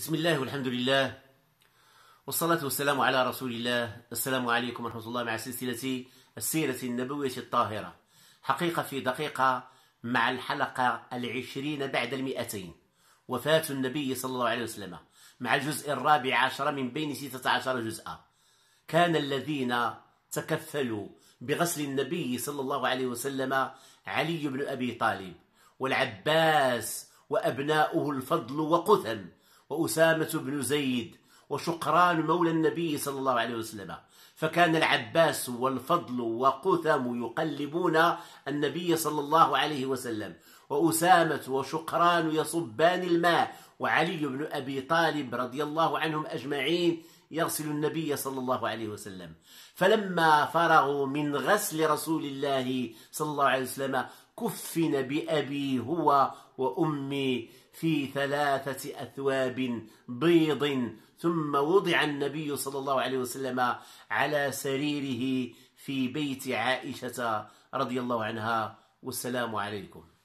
بسم الله والحمد لله والصلاة والسلام على رسول الله السلام عليكم ورحمة الله مع سلسلة السيرة النبوية الطاهرة حقيقة في دقيقة مع الحلقة العشرين بعد المئتين وفاة النبي صلى الله عليه وسلم مع الجزء الرابع عشر من بين ستة عشر جزءا كان الذين تكفلوا بغسل النبي صلى الله عليه وسلم علي بن أبي طالب والعباس وأبناؤه الفضل وقثم وأسامة بن زيد وشقران مولى النبي صلى الله عليه وسلم فكان العباس والفضل وقثم يقلبون النبي صلى الله عليه وسلم وأسامة وشقران يصبان الماء وعلي بن أبي طالب رضي الله عنهم أجمعين يغسل النبي صلى الله عليه وسلم فلما فرغوا من غسل رسول الله صلى الله عليه وسلم كفن بأبي هو وأمي في ثلاثة أثواب بيض ثم وضع النبي صلى الله عليه وسلم على سريره في بيت عائشة رضي الله عنها والسلام عليكم